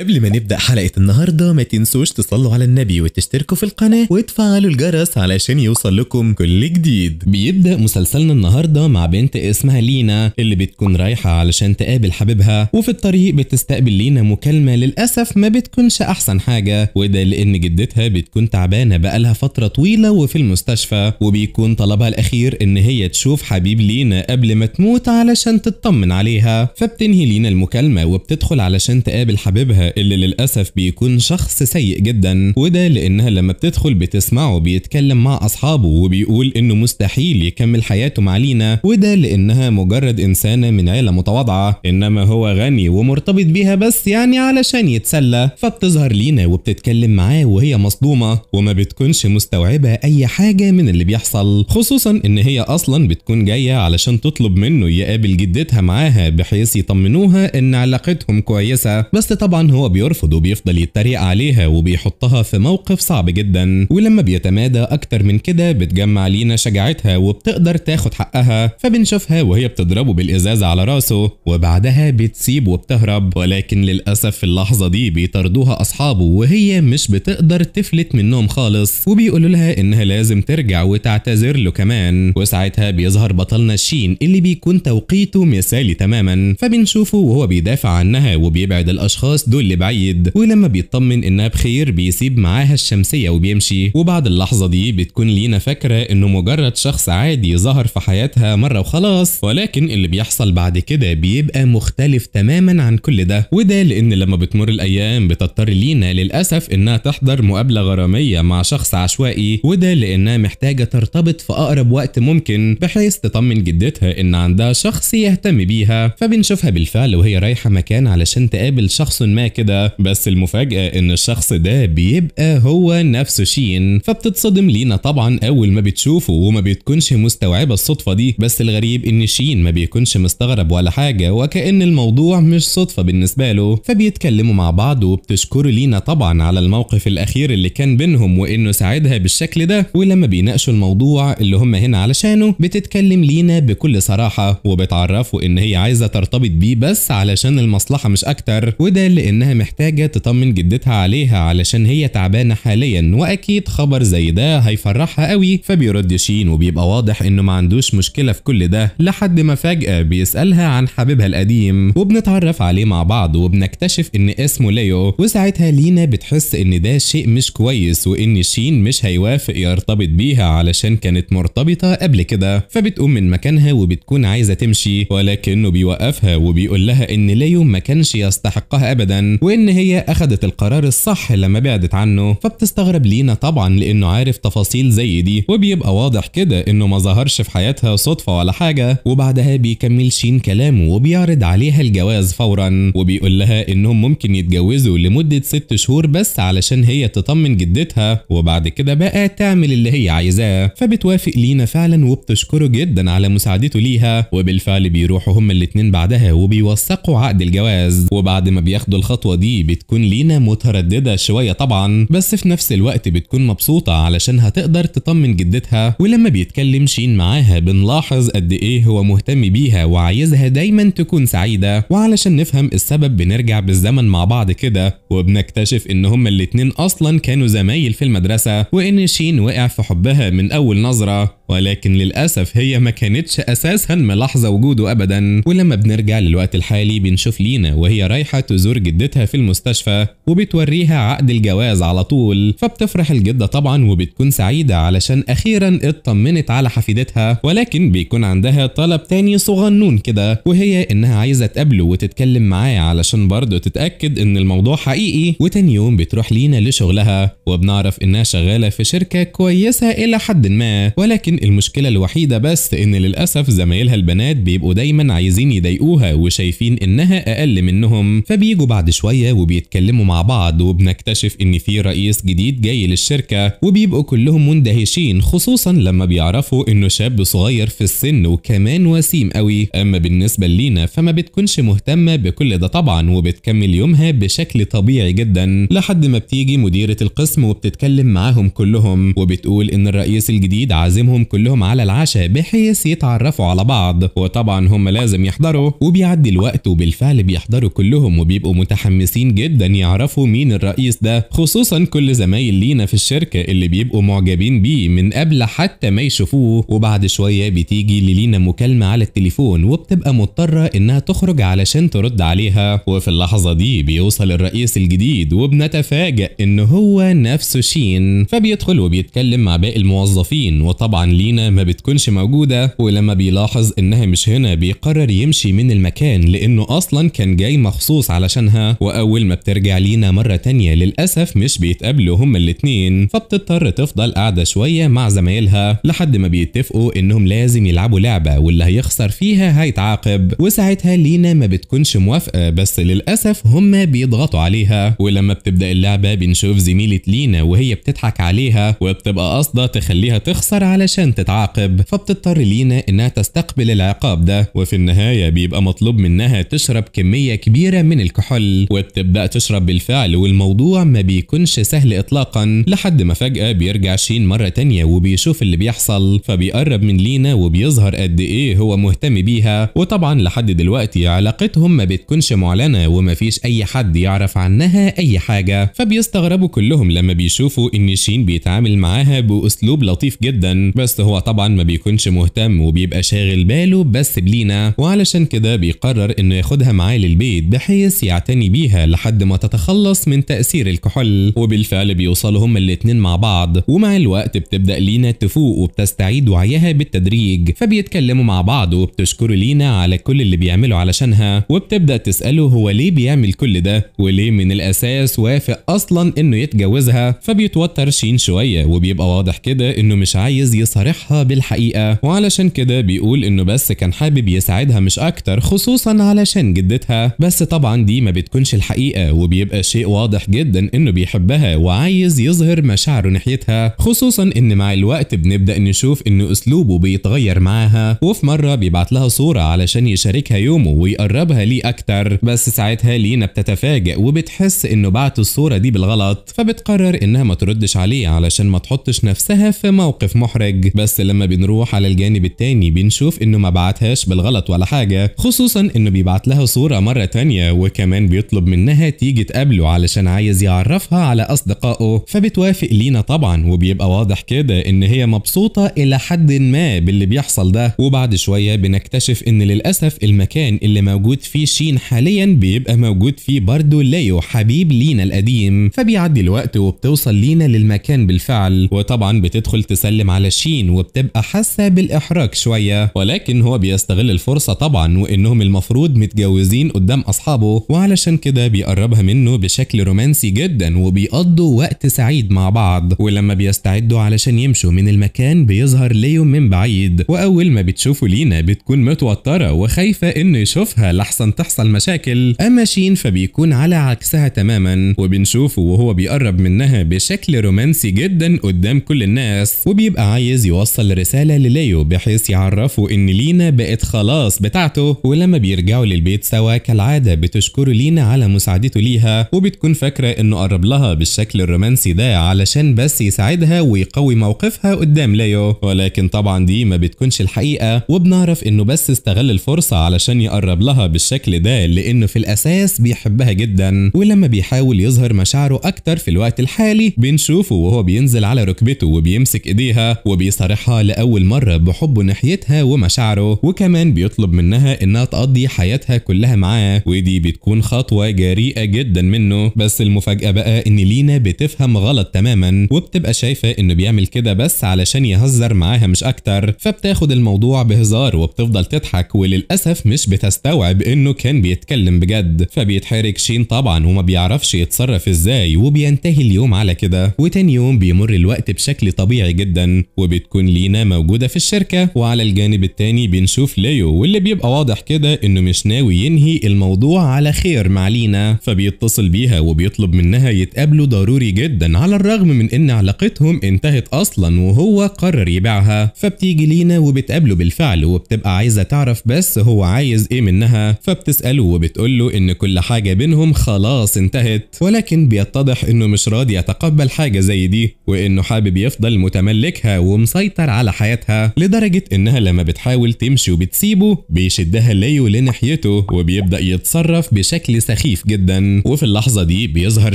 قبل ما نبدأ حلقة النهاردة ما تنسوش تصلوا على النبي وتشتركوا في القناة وتفعلوا الجرس علشان يوصل لكم كل جديد بيبدأ مسلسلنا النهاردة مع بنت اسمها لينا اللي بتكون رايحة علشان تقابل حبيبها وفي الطريق بتستقبل لينا مكالمة للأسف ما بتكونش أحسن حاجة وده لأن جدتها بتكون تعبانة بقالها فترة طويلة وفي المستشفى وبيكون طلبها الأخير إن هي تشوف حبيب لينا قبل ما تموت علشان تطمن عليها فبتنهي لينا المكالمة وبتدخل علشان تقابل حبيبها اللي للأسف بيكون شخص سيء جدا وده لأنها لما بتدخل بتسمعه بيتكلم مع أصحابه وبيقول إنه مستحيل يكمل حياته مع لينا وده لأنها مجرد إنسانة من عيلة متواضعة إنما هو غني ومرتبط بيها بس يعني علشان يتسلى فبتظهر لينا وبتتكلم معاه وهي مصدومة وما بتكونش مستوعبة أي حاجة من اللي بيحصل خصوصا إن هي أصلا بتكون جاية علشان تطلب منه يقابل جدتها معاها بحيث يطمنوها إن علاقتهم كويسة بس طبعا هو بيرفض وبيفضل يتريق عليها وبيحطها في موقف صعب جدا ولما بيتمادى أكتر من كده بتجمع لينا شجاعتها وبتقدر تاخد حقها فبنشوفها وهي بتضربه بالإزازة على راسه وبعدها بتسيب وبتهرب ولكن للأسف في اللحظة دي بيطردوها أصحابه وهي مش بتقدر تفلت منهم خالص وبيقولوا لها إنها لازم ترجع وتعتذر له كمان وساعتها بيظهر بطلنا شين اللي بيكون توقيته مثالي تماما فبنشوفه وهو بيدافع عنها وبيبعد الأشخاص دول اللي بعيد ولما بيطمن انها بخير بيسيب معاها الشمسية وبيمشي وبعد اللحظة دي بتكون لينا فاكرة انه مجرد شخص عادي ظهر في حياتها مرة وخلاص ولكن اللي بيحصل بعد كده بيبقى مختلف تماما عن كل ده وده لان لما بتمر الايام بتضطر لينا للاسف انها تحضر مقابلة غرامية مع شخص عشوائي وده لانها محتاجة ترتبط في اقرب وقت ممكن بحيث تطمن جدتها ان عندها شخص يهتم بيها فبنشوفها بالفعل وهي رايحة مكان علشان تقابل شخص ما كده بس المفاجأة ان الشخص ده بيبقى هو نفسه شين فبتتصدم لينا طبعا اول ما بتشوفه وما بتكونش مستوعبة الصدفة دي بس الغريب ان شين ما بيكونش مستغرب ولا حاجة وكأن الموضوع مش صدفة بالنسبة له فبيتكلموا مع بعض وبتشكر لينا طبعا على الموقف الاخير اللي كان بينهم وانه ساعدها بالشكل ده ولما بيناقشوا الموضوع اللي هم هنا علشانه بتتكلم لينا بكل صراحة وبتعرفه ان هي عايزة ترتبط بيه بس علشان المصلحة مش اكتر وده لانها إنها محتاجة تطمن جدتها عليها علشان هي تعبانة حاليا وأكيد خبر زي ده هيفرحها قوي فبيرد شين وبيبقى واضح إنه ما عندوش مشكلة في كل ده لحد ما فجأة بيسألها عن حبيبها القديم وبنتعرف عليه مع بعض وبنكتشف إن اسمه ليو وساعتها لينا بتحس إن ده شيء مش كويس وإن شين مش هيوافق يرتبط بيها علشان كانت مرتبطة قبل كده فبتقوم من مكانها وبتكون عايزة تمشي ولكنه بيوقفها وبيقول لها إن ليو ما كانش يستحقها أبدا وان هي اخذت القرار الصح لما بعدت عنه فبتستغرب لينا طبعا لانه عارف تفاصيل زي دي وبيبقى واضح كده انه ما ظهرش في حياتها صدفه ولا حاجه وبعدها بيكمل شين كلامه وبيعرض عليها الجواز فورا وبيقول لها انهم ممكن يتجوزوا لمده ست شهور بس علشان هي تطمن جدتها وبعد كده بقى تعمل اللي هي عايزاه فبتوافق لينا فعلا وبتشكره جدا على مساعدته ليها وبالفعل بيروحوا هما الاتنين بعدها وبيوثقوا عقد الجواز وبعد ما بياخدوا الخاص الخطوة دي بتكون لينا مترددة شوية طبعا بس في نفس الوقت بتكون مبسوطة علشان هتقدر تطمن جدتها ولما بيتكلم شين معاها بنلاحظ قد ايه هو مهتم بيها وعايزها دايما تكون سعيدة وعلشان نفهم السبب بنرجع بالزمن مع بعض كده وبنكتشف ان هما الاتنين اصلا كانوا زمايل في المدرسة وان شين وقع في حبها من اول نظرة ولكن للأسف هي ما كانتش أساسا ملاحظة وجوده أبدا ولما بنرجع للوقت الحالي بنشوف لينا وهي رايحة تزور جدتها جدتها في المستشفى وبتوريها عقد الجواز على طول فبتفرح الجدة طبعا وبتكون سعيدة علشان أخيرا اطمنت على حفيدتها ولكن بيكون عندها طلب تاني صغنون كده وهي إنها عايزة تقابله وتتكلم معاه علشان برضه تتأكد إن الموضوع حقيقي وتاني يوم بتروح لينا لشغلها وبنعرف إنها شغالة في شركة كويسة إلى حد ما ولكن المشكلة الوحيدة بس إن للأسف زمايلها البنات بيبقوا دايما عايزين يضايقوها وشايفين إنها أقل منهم فبيجوا بعد شويه وبيتكلموا مع بعض وبنكتشف ان في رئيس جديد جاي للشركه وبيبقوا كلهم مندهشين خصوصا لما بيعرفوا انه شاب صغير في السن وكمان وسيم قوي اما بالنسبه لينا فما بتكونش مهتمه بكل ده طبعا وبتكمل يومها بشكل طبيعي جدا لحد ما بتيجي مديره القسم وبتتكلم معاهم كلهم وبتقول ان الرئيس الجديد عازمهم كلهم على العشاء بحيث يتعرفوا على بعض وطبعا هم لازم يحضروا وبيعدي الوقت وبالفعل بيحضروا كلهم وبيبقوا متحمسين متحمسين جدا يعرفوا مين الرئيس ده خصوصا كل زمايل لينا في الشركة اللي بيبقوا معجبين بيه من قبل حتى ما يشوفوه وبعد شوية بتيجي للينا مكالمة على التليفون وبتبقى مضطرة انها تخرج علشان ترد عليها وفي اللحظة دي بيوصل الرئيس الجديد وبنتفاجئ ان هو نفسه شين فبيدخل وبيتكلم مع باقي الموظفين وطبعا لينا ما بتكونش موجودة ولما بيلاحظ انها مش هنا بيقرر يمشي من المكان لانه اصلا كان جاي مخصوص علشانها وأول ما بترجع لينا مرة تانية للأسف مش بيتقابلوا هما الاتنين فبتضطر تفضل قاعدة شوية مع زمايلها لحد ما بيتفقوا إنهم لازم يلعبوا لعبة واللي هيخسر فيها هيتعاقب وساعتها لينا ما بتكونش موافقة بس للأسف هما بيضغطوا عليها ولما بتبدأ اللعبة بنشوف زميلة لينا وهي بتضحك عليها وبتبقى قاصدة تخليها تخسر علشان تتعاقب فبتضطر لينا إنها تستقبل العقاب ده وفي النهاية بيبقى مطلوب منها تشرب كمية كبيرة من الكحول وبتبدأ تشرب بالفعل والموضوع ما بيكونش سهل إطلاقا لحد ما فجأة بيرجع شين مرة تانية وبيشوف اللي بيحصل فبيقرب من لينا وبيظهر قد إيه هو مهتم بيها وطبعا لحد دلوقتي علاقتهم ما بتكونش معلنة ومفيش أي حد يعرف عنها أي حاجة فبيستغربوا كلهم لما بيشوفوا إن شين بيتعامل معاها بأسلوب لطيف جدا بس هو طبعا ما بيكونش مهتم وبيبقى شاغل باله بس بلينا وعلشان كده بيقرر إنه ياخدها معاه للبيت بحيث يعتني بيها لحد ما تتخلص من تأثير الكحول وبالفعل بيوصلوا هما الاتنين مع بعض ومع الوقت بتبدأ لينا تفوق وبتستعيد وعيها بالتدريج فبيتكلموا مع بعض وبتشكر لينا على كل اللي بيعمله علشانها وبتبدأ تسأله هو ليه بيعمل كل ده وليه من الأساس وافق أصلا إنه يتجوزها فبيتوتر شين شوية وبيبقى واضح كده إنه مش عايز يصارحها بالحقيقة وعلشان كده بيقول إنه بس كان حابب يساعدها مش أكتر خصوصا علشان جدتها بس طبعا دي ما بتكونش بيبينش الحقيقة وبيبقى شيء واضح جدا انه بيحبها وعايز يظهر مشاعره ناحيتها خصوصا ان مع الوقت بنبدأ نشوف ان اسلوبه بيتغير معاها وفي مرة بيبعت لها صورة علشان يشاركها يومه ويقربها ليه اكتر بس ساعتها لينا بتتفاجئ وبتحس انه بعت الصورة دي بالغلط فبتقرر انها ما تردش عليه علشان ما تحطش نفسها في موقف محرج بس لما بنروح على الجانب التاني بنشوف انه ما بعتهاش بالغلط ولا حاجة خصوصا انه بيبعت لها صورة مرة تانية وكمان بيطلب بيطلب منها تيجي تقابله علشان عايز يعرفها على أصدقائه فبتوافق لينا طبعا وبيبقى واضح كده إن هي مبسوطة إلى حد ما باللي بيحصل ده وبعد شوية بنكتشف إن للأسف المكان اللي موجود فيه شين حاليا بيبقى موجود فيه برضه ليو حبيب لينا القديم فبيعدي الوقت وبتوصل لينا للمكان بالفعل وطبعا بتدخل تسلم على شين وبتبقى حاسة بالإحراج شوية ولكن هو بيستغل الفرصة طبعا وإنهم المفروض متجوزين قدام أصحابه وعلشان عشان كده بيقربها منه بشكل رومانسي جدا وبيقضوا وقت سعيد مع بعض ولما بيستعدوا علشان يمشوا من المكان بيظهر ليو من بعيد واول ما بتشوفه لينا بتكون متوتره وخايفه انه يشوفها لحسن تحصل مشاكل اما شين فبيكون على عكسها تماما وبنشوفه وهو بيقرب منها بشكل رومانسي جدا قدام كل الناس وبيبقى عايز يوصل رساله لليو بحيث يعرفه ان لينا بقت خلاص بتاعته ولما بيرجعوا للبيت سوا كالعاده بتشكره لينا على مساعدته ليها وبتكون فاكرة انه قرب لها بالشكل الرومانسي ده علشان بس يساعدها ويقوي موقفها قدام ليو ولكن طبعا دي ما بتكونش الحقيقة وبنعرف انه بس استغل الفرصة علشان يقرب لها بالشكل ده لانه في الاساس بيحبها جدا ولما بيحاول يظهر مشاعره اكتر في الوقت الحالي بنشوفه وهو بينزل على ركبته وبيمسك ايديها وبيصارحها لاول مرة بحبه ناحيتها ومشاعره وكمان بيطلب منها انها تقضي حياتها كلها معاه ودي بتكون خطوة خطوة جريئة جدا منه بس المفاجأة بقى ان لينا بتفهم غلط تماما وبتبقى شايفة انه بيعمل كده بس علشان يهزر معاها مش اكتر فبتاخد الموضوع بهزار وبتفضل تضحك وللأسف مش بتستوعب انه كان بيتكلم بجد فبيتحرك شين طبعا وما بيعرفش يتصرف ازاي وبينتهي اليوم على كده وتاني يوم بيمر الوقت بشكل طبيعي جدا وبتكون لينا موجودة في الشركة وعلى الجانب التاني بنشوف ليو واللي بيبقى واضح كده انه مش ناوي ينهي الموضوع على خير مع علينا فبيتصل بيها وبيطلب منها يتقابلوا ضروري جدا على الرغم من ان علاقتهم انتهت اصلا وهو قرر يبيعها فبتيجي لينا وبتقابله بالفعل وبتبقى عايزه تعرف بس هو عايز ايه منها فبتساله وبتقول له ان كل حاجه بينهم خلاص انتهت ولكن بيتضح انه مش راضي يتقبل حاجه زي دي وانه حابب يفضل متملكها ومسيطر على حياتها لدرجه انها لما بتحاول تمشي وبتسيبه بيشدها ليه لناحيته وبيبدا يتصرف بشكل سخيف سخيف جدا وفي اللحظة دي بيظهر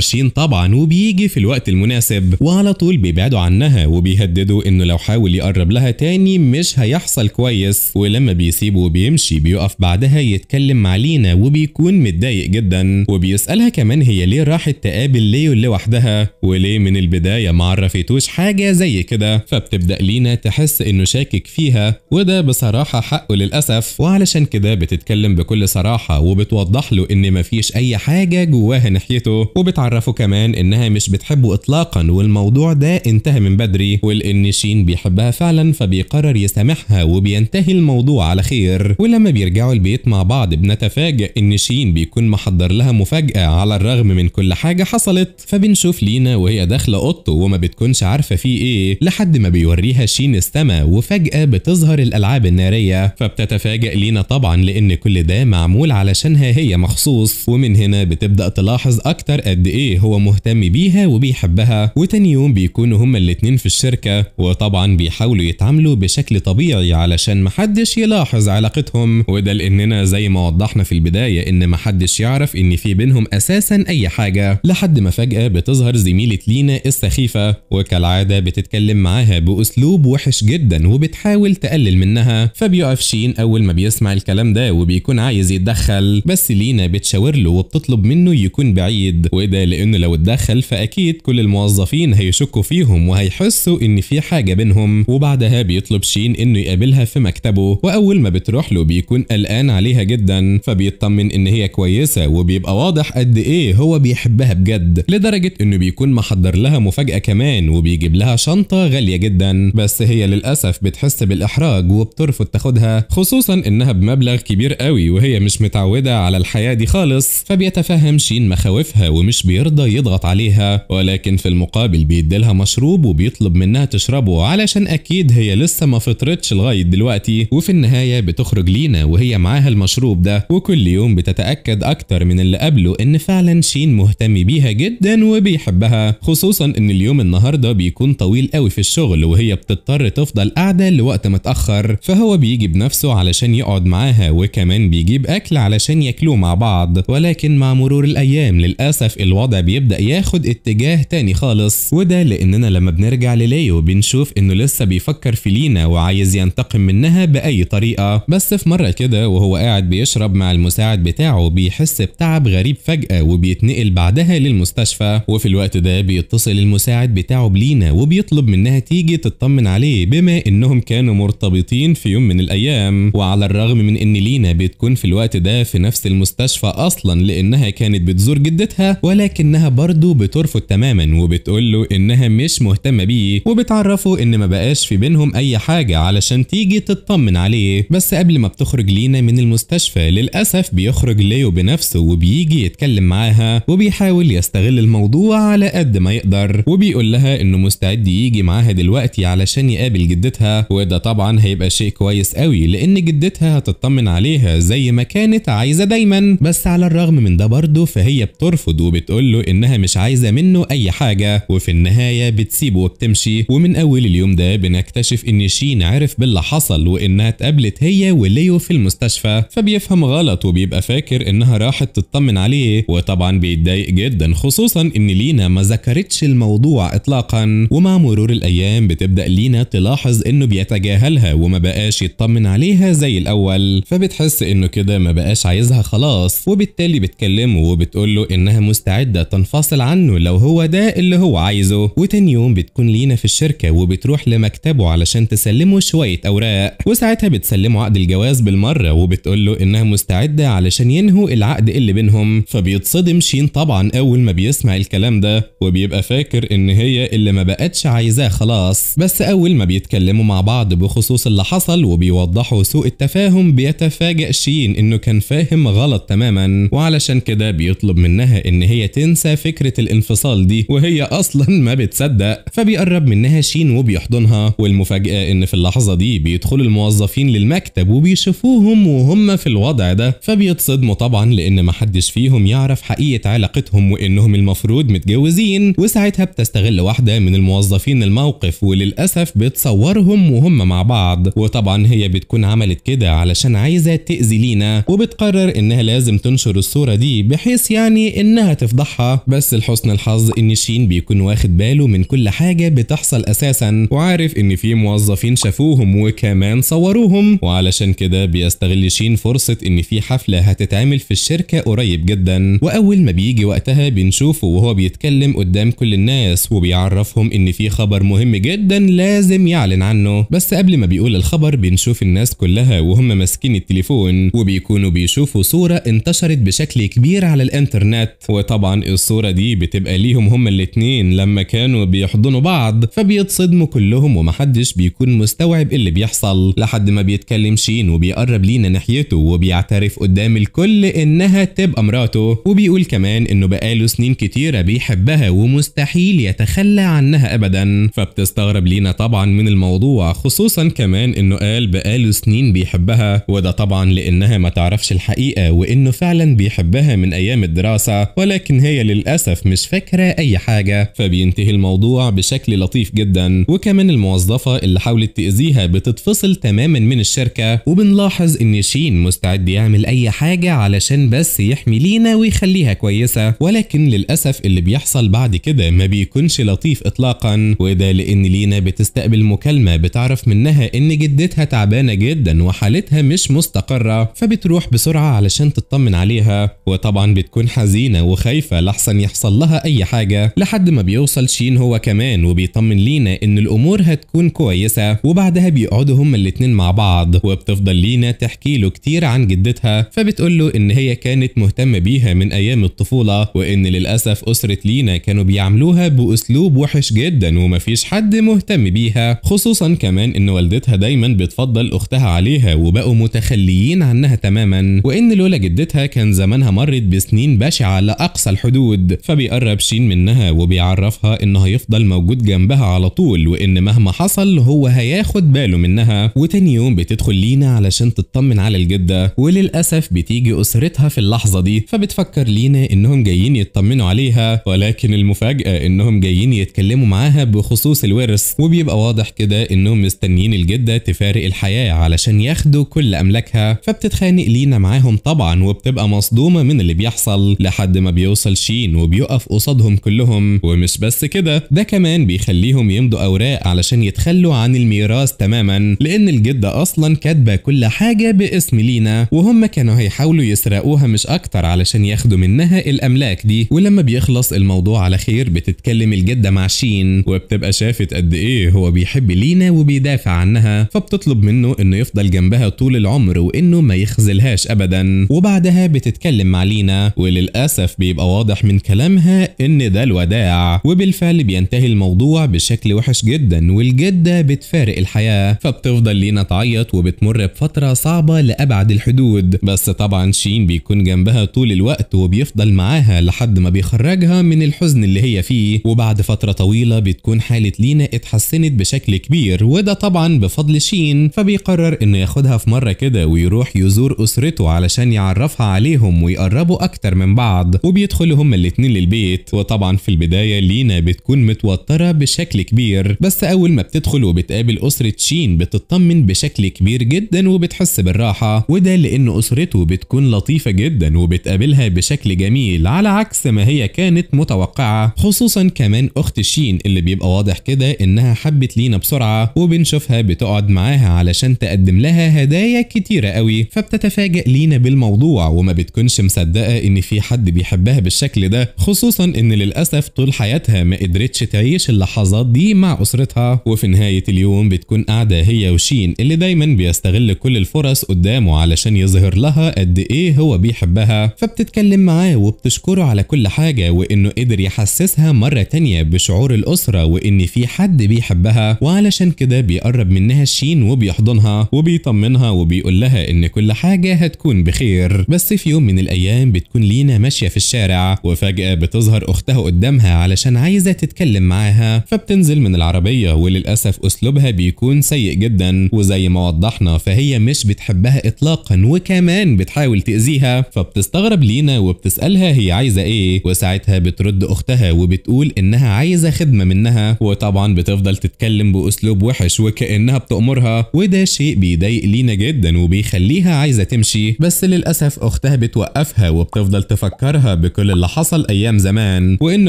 شين طبعا وبيجي في الوقت المناسب وعلى طول بيبعدوا عنها وبيهددوا انه لو حاول يقرب لها تاني مش هيحصل كويس ولما بيسيبه وبيمشي بيقف بعدها يتكلم مع لينا وبيكون متضايق جدا وبيسألها كمان هي ليه راحت تقابل ليو لوحدها وليه من البداية ما عرفتوش حاجة زي كده فبتبدأ لينا تحس انه شاكك فيها وده بصراحة حقه للأسف وعلشان كده بتتكلم بكل صراحة وبتوضح له ان مفيش أي حاجة جواها ناحيته وبتعرفه كمان إنها مش بتحبه إطلاقا والموضوع ده انتهى من بدري ولأن شين بيحبها فعلا فبيقرر يسامحها وبينتهي الموضوع على خير ولما بيرجعوا البيت مع بعض بنتفاجئ إن شين بيكون محضر لها مفاجأة على الرغم من كل حاجة حصلت فبنشوف لينا وهي داخلة أوضته وما بتكونش عارفة فيه إيه لحد ما بيوريها شين السما وفجأة بتظهر الألعاب النارية فبتتفاجئ لينا طبعا لأن كل ده معمول علشانها هي مخصوص ومن ومن هنا بتبدأ تلاحظ أكتر قد إيه هو مهتم بيها وبيحبها وتاني يوم بيكونوا هما الاتنين في الشركة وطبعا بيحاولوا يتعاملوا بشكل طبيعي علشان محدش يلاحظ علاقتهم وده لأننا زي ما وضحنا في البداية إن محدش يعرف إن في بينهم أساسا أي حاجة لحد ما فجأة بتظهر زميلة لينا السخيفة وكالعادة بتتكلم معاها بأسلوب وحش جدا وبتحاول تقلل منها فبيقف شين أول ما بيسمع الكلام ده وبيكون عايز يتدخل بس لينا بتشاور له وبتطلب منه يكون بعيد وده لانه لو اتدخل فاكيد كل الموظفين هيشكوا فيهم وهيحسوا ان في حاجه بينهم وبعدها بيطلب شين انه يقابلها في مكتبه واول ما بتروح له بيكون قلقان عليها جدا فبيطمن ان هي كويسه وبيبقى واضح قد ايه هو بيحبها بجد لدرجه انه بيكون محضر لها مفاجاه كمان وبيجيب لها شنطه غاليه جدا بس هي للاسف بتحس بالاحراج وبترفض تاخدها خصوصا انها بمبلغ كبير قوي وهي مش متعوده على الحياه دي خالص فبيتفهم شين مخاوفها ومش بيرضى يضغط عليها ولكن في المقابل بيديلها مشروب وبيطلب منها تشربه علشان اكيد هي لسه ما فطرتش لغايه دلوقتي وفي النهايه بتخرج لينا وهي معاها المشروب ده وكل يوم بتتاكد اكتر من اللي قبله ان فعلا شين مهتم بيها جدا وبيحبها خصوصا ان اليوم النهارده بيكون طويل قوي في الشغل وهي بتضطر تفضل قاعده لوقت متاخر فهو بيجي بنفسه علشان يقعد معاها وكمان بيجيب اكل علشان ياكلوه مع بعض ولكن مع مرور الأيام للأسف الوضع بيبدأ ياخد اتجاه تاني خالص وده لأننا لما بنرجع لليو بنشوف إنه لسه بيفكر في لينا وعايز ينتقم منها بأي طريقة بس في مرة كده وهو قاعد بيشرب مع المساعد بتاعه بيحس بتعب غريب فجأة وبيتنقل بعدها للمستشفى وفي الوقت ده بيتصل المساعد بتاعه بلينا وبيطلب منها تيجي تطمن عليه بما إنهم كانوا مرتبطين في يوم من الأيام وعلى الرغم من إن لينا بتكون في الوقت ده في نفس المستشفى أصلا لأنها كانت بتزور جدتها ولكنها برضه بترفض تماما وبتقول له إنها مش مهتمة بيه وبتعرفه إن ما بقاش في بينهم أي حاجة علشان تيجي تطمن عليه بس قبل ما بتخرج لينا من المستشفى للأسف بيخرج ليو بنفسه وبيجي يتكلم معاها وبيحاول يستغل الموضوع على قد ما يقدر وبيقول لها إنه مستعد يجي معاها دلوقتي علشان يقابل جدتها وده طبعا هيبقى شيء كويس قوي لأن جدتها هتطمن عليها زي ما كانت عايزة دايما بس على الرغم بالرغم من ده برضه فهي بترفض وبتقول له انها مش عايزه منه اي حاجه وفي النهايه بتسيبه وبتمشي ومن اول اليوم ده بنكتشف ان شين عرف باللي حصل وانها اتقابلت هي وليو في المستشفى فبيفهم غلط وبيبقى فاكر انها راحت تطمن عليه وطبعا بيتضايق جدا خصوصا ان لينا ما ذكرتش الموضوع اطلاقا ومع مرور الايام بتبدا لينا تلاحظ انه بيتجاهلها وما بقاش يطمن عليها زي الاول فبتحس انه كده ما بقاش عايزها خلاص وبالتالي اللي بتكلمه وبتقول له انها مستعده تنفصل عنه لو هو ده اللي هو عايزه وتاني يوم بتكون لينا في الشركه وبتروح لمكتبه علشان تسلمه شويه اوراق وساعتها بتسلمه عقد الجواز بالمره وبتقول له انها مستعده علشان ينهوا العقد اللي بينهم فبيتصدم شين طبعا اول ما بيسمع الكلام ده وبيبقى فاكر ان هي اللي ما بقتش عايزاه خلاص بس اول ما بيتكلموا مع بعض بخصوص اللي حصل وبيوضحوا سوء التفاهم بيتفاجئ شين انه كان فاهم غلط تماما وعلشان كده بيطلب منها ان هي تنسى فكرة الانفصال دي وهي اصلا ما بتصدق فبيقرب منها شين وبيحضنها والمفاجأة ان في اللحظة دي بيدخلوا الموظفين للمكتب وبيشوفوهم وهم في الوضع ده فبيتصدموا طبعا لان محدش فيهم يعرف حقيقة علاقتهم وانهم المفروض متجوزين وساعتها بتستغل واحدة من الموظفين الموقف وللأسف بتصورهم وهم مع بعض وطبعا هي بتكون عملت كده علشان عايزة تأذي لينا وبتقرر انها لازم تنشر الصورة دي بحيث يعني انها تفضحها بس لحسن الحظ ان شين بيكون واخد باله من كل حاجة بتحصل اساسا وعارف ان في موظفين شافوهم وكمان صوروهم وعلشان كده بيستغل شين فرصة ان في حفلة هتتعمل في الشركة قريب جدا واول ما بيجي وقتها بنشوفه وهو بيتكلم قدام كل الناس وبيعرفهم ان في خبر مهم جدا لازم يعلن عنه بس قبل ما بيقول الخبر بنشوف الناس كلها وهم ماسكين التليفون وبيكونوا بيشوفوا صورة انتشرت بشكل بشكل كبير على الانترنت وطبعا الصورة دي بتبقى ليهم هما الاتنين لما كانوا بيحضنوا بعض فبيتصدموا كلهم ومحدش بيكون مستوعب اللي بيحصل لحد ما بيتكلم شين وبيقرب لينا ناحيته وبيعترف قدام الكل انها تبقى مراته وبيقول كمان انه بقاله سنين كتيرة بيحبها ومستحيل يتخلى عنها ابدا فبتستغرب لينا طبعا من الموضوع خصوصا كمان انه قال بقاله سنين بيحبها وده طبعا لانها ما تعرفش الحقيقة وانه فعلا بيحبها من أيام الدراسة ولكن هي للأسف مش فاكرة أي حاجة فبينتهي الموضوع بشكل لطيف جدا وكمان الموظفة اللي حاولت تأذيها بتتفصل تماما من الشركة وبنلاحظ إن شين مستعد يعمل أي حاجة علشان بس يحمي لينا ويخليها كويسة ولكن للأسف اللي بيحصل بعد كده ما بيكونش لطيف إطلاقا وده لأن لينا بتستقبل مكالمة بتعرف منها إن جدتها تعبانة جدا وحالتها مش مستقرة فبتروح بسرعة علشان تطمن عليها وطبعا بتكون حزينة وخايفة لحسن يحصل لها أي حاجة لحد ما بيوصل شين هو كمان وبيطمن لينا إن الأمور هتكون كويسة وبعدها بيقعدوا هما الاتنين مع بعض وبتفضل لينا تحكي له كتير عن جدتها فبتقول له إن هي كانت مهتمة بيها من أيام الطفولة وإن للأسف أسرة لينا كانوا بيعملوها بأسلوب وحش جدا ومفيش حد مهتم بيها خصوصا كمان إن والدتها دايما بتفضل أختها عليها وبقوا متخليين عنها تماما وإن لولا جدتها كان زمانها مرت بسنين بشعة لأقصى الحدود فبيقرب شين منها وبيعرفها إن هيفضل موجود جنبها على طول وإن مهما حصل هو هياخد باله منها وتاني يوم بتدخل لينا علشان تطمن على الجدة وللأسف بتيجي أسرتها في اللحظة دي فبتفكر لينا إنهم جايين يطمنوا عليها ولكن المفاجأة إنهم جايين يتكلموا معاها بخصوص الورث وبيبقى واضح كده إنهم مستنيين الجدة تفارق الحياة علشان ياخدوا كل أملاكها فبتتخانق لينا معاهم طبعا وبتبقى مصدومة مصدومة من اللي بيحصل لحد ما بيوصل شين وبيقف قصادهم كلهم ومش بس كده ده كمان بيخليهم يمضوا أوراق علشان يتخلوا عن الميراث تماما لأن الجدة أصلا كاتبة كل حاجة باسم لينا وهم كانوا هيحاولوا يسرقوها مش أكتر علشان ياخدوا منها الأملاك دي ولما بيخلص الموضوع على خير بتتكلم الجدة مع شين وبتبقى شافت قد إيه هو بيحب لينا وبيدافع عنها فبتطلب منه إنه يفضل جنبها طول العمر وإنه ما يخذلهاش أبدا وبعدها بتتكلم بتتكلم مع لينا وللأسف بيبقى واضح من كلامها إن ده الوداع وبالفعل بينتهي الموضوع بشكل وحش جدا والجدة بتفارق الحياة فبتفضل لينا تعيط وبتمر بفترة صعبة لأبعد الحدود بس طبعا شين بيكون جنبها طول الوقت وبيفضل معاها لحد ما بيخرجها من الحزن اللي هي فيه وبعد فترة طويلة بتكون حالة لينا اتحسنت بشكل كبير وده طبعا بفضل شين فبيقرر إنه ياخدها في مرة كده ويروح يزور أسرته علشان يعرفها عليهم بينهم ويقربوا أكتر من بعض وبيدخلوا هما الاتنين للبيت وطبعا في البداية لينا بتكون متوترة بشكل كبير بس أول ما بتدخل وبتقابل أسرة شين بتطمن بشكل كبير جدا وبتحس بالراحة وده لأن أسرته بتكون لطيفة جدا وبتقابلها بشكل جميل على عكس ما هي كانت متوقعة خصوصا كمان أخت شين اللي بيبقى واضح كده إنها حبت لينا بسرعة وبنشوفها بتقعد معاها علشان تقدم لها هدايا كتيرة قوي فبتتفاجأ لينا بالموضوع وما بتكون تكونش مصدقه ان في حد بيحبها بالشكل ده خصوصا ان للاسف طول حياتها ما قدرتش تعيش اللحظات دي مع اسرتها وفي نهايه اليوم بتكون قاعده هي وشين اللي دايما بيستغل كل الفرص قدامه علشان يظهر لها قد ايه هو بيحبها فبتتكلم معاه وبتشكره على كل حاجه وانه قدر يحسسها مره تانيه بشعور الاسره وان في حد بيحبها وعلشان كده بيقرب منها شين وبيحضنها وبيطمنها وبيقول لها ان كل حاجه هتكون بخير بس في يوم من الايام بتكون لينا ماشيه في الشارع وفجاه بتظهر اختها قدامها علشان عايزه تتكلم معاها فبتنزل من العربيه وللاسف اسلوبها بيكون سيء جدا وزي ما وضحنا فهي مش بتحبها اطلاقا وكمان بتحاول تاذيها فبتستغرب لينا وبتسالها هي عايزه ايه وساعتها بترد اختها وبتقول انها عايزه خدمه منها وطبعا بتفضل تتكلم باسلوب وحش وكانها بتامرها وده شيء بيضايق لينا جدا وبيخليها عايزه تمشي بس للاسف اختها بت بتوقفها وبتفضل تفكرها بكل اللي حصل أيام زمان وإن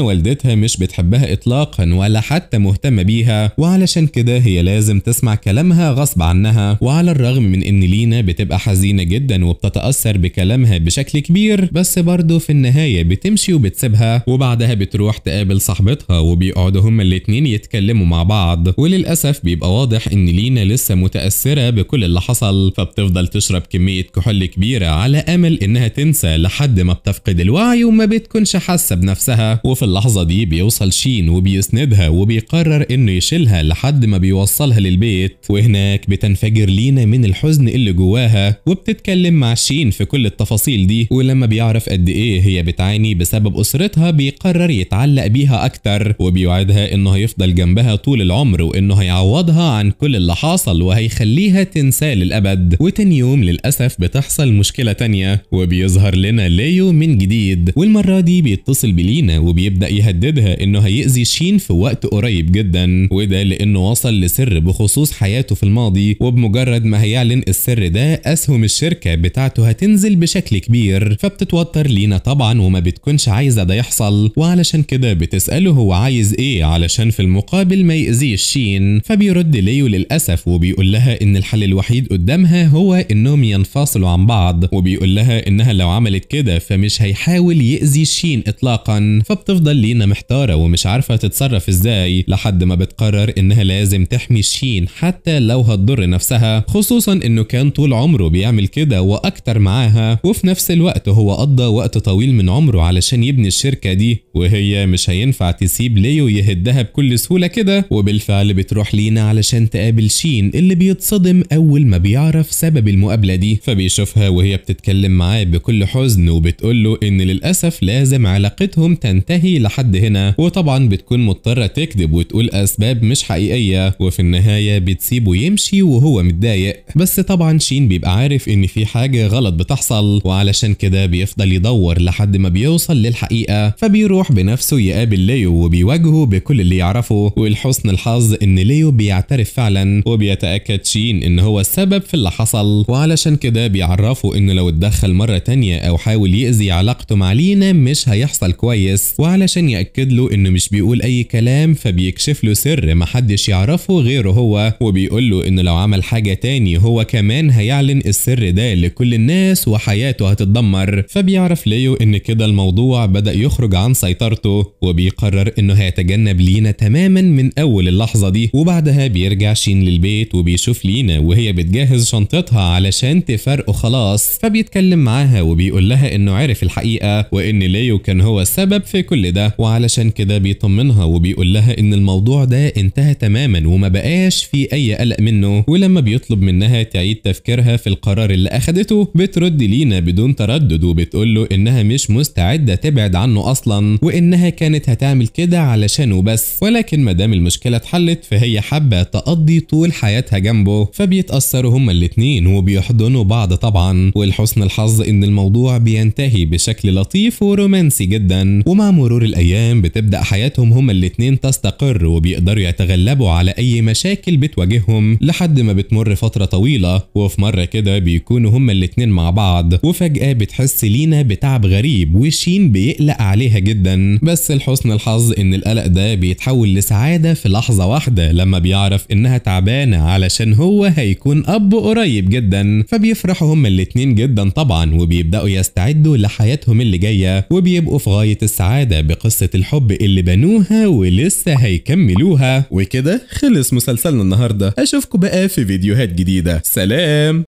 والدتها مش بتحبها إطلاقا ولا حتى مهتمة بيها وعلشان كده هي لازم تسمع كلامها غصب عنها وعلى الرغم من إن لينا بتبقى حزينة جدا وبتتأثر بكلامها بشكل كبير بس برضه في النهاية بتمشي وبتسيبها وبعدها بتروح تقابل صاحبتها وبيقعدوا هما الاتنين يتكلموا مع بعض وللأسف بيبقى واضح إن لينا لسه متأثرة بكل اللي حصل فبتفضل تشرب كمية كحول كبيرة على أمل إنها تنسى لحد ما بتفقد الوعي وما بتكونش حاسة بنفسها وفي اللحظة دي بيوصل شين وبيسندها وبيقرر انه يشيلها لحد ما بيوصلها للبيت وهناك بتنفجر لينا من الحزن اللي جواها وبتتكلم مع شين في كل التفاصيل دي ولما بيعرف قد ايه هي بتعاني بسبب اسرتها بيقرر يتعلق بيها اكتر وبيوعدها انه هيفضل جنبها طول العمر وانه هيعوضها عن كل اللي حصل وهيخليها تنساه للابد وتاني يوم للاسف بتحصل مشكلة تانية وبي يظهر لنا ليو من جديد والمرة دي بيتصل بلينا وبيبدأ يهددها انه هيأذي شين في وقت قريب جدا وده لانه وصل لسر بخصوص حياته في الماضي وبمجرد ما هيعلن السر ده اسهم الشركة بتاعته هتنزل بشكل كبير فبتتوتر لينا طبعا وما بتكونش عايزة ده يحصل وعلشان كده بتسأله هو عايز ايه علشان في المقابل ما يأذيش شين فبيرد ليو للأسف وبيقول لها ان الحل الوحيد قدامها هو انهم ينفصلوا عن بعض وبيقول لها انها لو عملت كده فمش هيحاول يأذي شين إطلاقا فبتفضل لينا محتارة ومش عارفة تتصرف إزاي لحد ما بتقرر إنها لازم تحمي شين حتى لو هتضر نفسها خصوصا إنه كان طول عمره بيعمل كده وأكتر معاها وفي نفس الوقت هو قضى وقت طويل من عمره علشان يبني الشركة دي وهي مش هينفع تسيب ليو يهدها بكل سهولة كده وبالفعل بتروح لينا علشان تقابل شين اللي بيتصدم أول ما بيعرف سبب المقابلة دي فبيشوفها وهي بتتكلم معاه بكل حزن وبتقول له ان للاسف لازم علاقتهم تنتهي لحد هنا وطبعا بتكون مضطره تكذب وتقول اسباب مش حقيقيه وفي النهايه بتسيبه يمشي وهو متضايق بس طبعا شين بيبقى عارف ان في حاجه غلط بتحصل وعلشان كده بيفضل يدور لحد ما بيوصل للحقيقه فبيروح بنفسه يقابل ليو وبيواجهه بكل اللي يعرفه ولحسن الحظ ان ليو بيعترف فعلا وبيتاكد شين ان هو السبب في اللي حصل وعلشان كده بيعرفه ان لو اتدخل مره تانية تانية أو حاول يأذي علاقته مع لينا مش هيحصل كويس وعلشان يأكد له إنه مش بيقول أي كلام فبيكشف له سر محدش يعرفه غيره هو وبيقول له إنه لو عمل حاجة تاني هو كمان هيعلن السر ده لكل الناس وحياته هتتدمر فبيعرف ليو إن كده الموضوع بدأ يخرج عن سيطرته وبيقرر إنه هيتجنب لينا تماما من أول اللحظة دي وبعدها بيرجع شين للبيت وبيشوف لينا وهي بتجهز شنطتها علشان تفارقه خلاص فبيتكلم معاها وبيقول لها انه عرف الحقيقه وان ليو كان هو السبب في كل ده وعلشان كده بيطمنها وبيقول لها ان الموضوع ده انتهى تماما وما بقاش في اي قلق منه ولما بيطلب منها تعيد تفكيرها في القرار اللي اخدته بترد لينا بدون تردد وبتقول له انها مش مستعده تبعد عنه اصلا وانها كانت هتعمل كده علشانه بس ولكن ما دام المشكله اتحلت فهي حابه تقضي طول حياتها جنبه فبيتاثروا هما الاتنين وبيحضنوا بعض طبعا ولحسن الحظ ان الموضوع بينتهي بشكل لطيف ورومانسي جدا ومع مرور الأيام بتبدأ حياتهم هما الاتنين تستقر وبيقدروا يتغلبوا على أي مشاكل بتواجههم لحد ما بتمر فترة طويلة وفي مرة كده بيكونوا هما الاتنين مع بعض وفجأة بتحس لينا بتعب غريب وشين بيقلق عليها جدا بس لحسن الحظ إن القلق ده بيتحول لسعادة في لحظة واحدة لما بيعرف إنها تعبانة علشان هو هيكون أب قريب جدا فبيفرحوا هما الاتنين جدا طبعا وبي بيبدأوا يستعدوا لحياتهم اللي جاية وبيبقوا في غاية السعادة بقصة الحب اللي بنوها ولسه هيكملوها وكده خلص مسلسلنا النهاردة أشوفكم بقى في فيديوهات جديدة سلام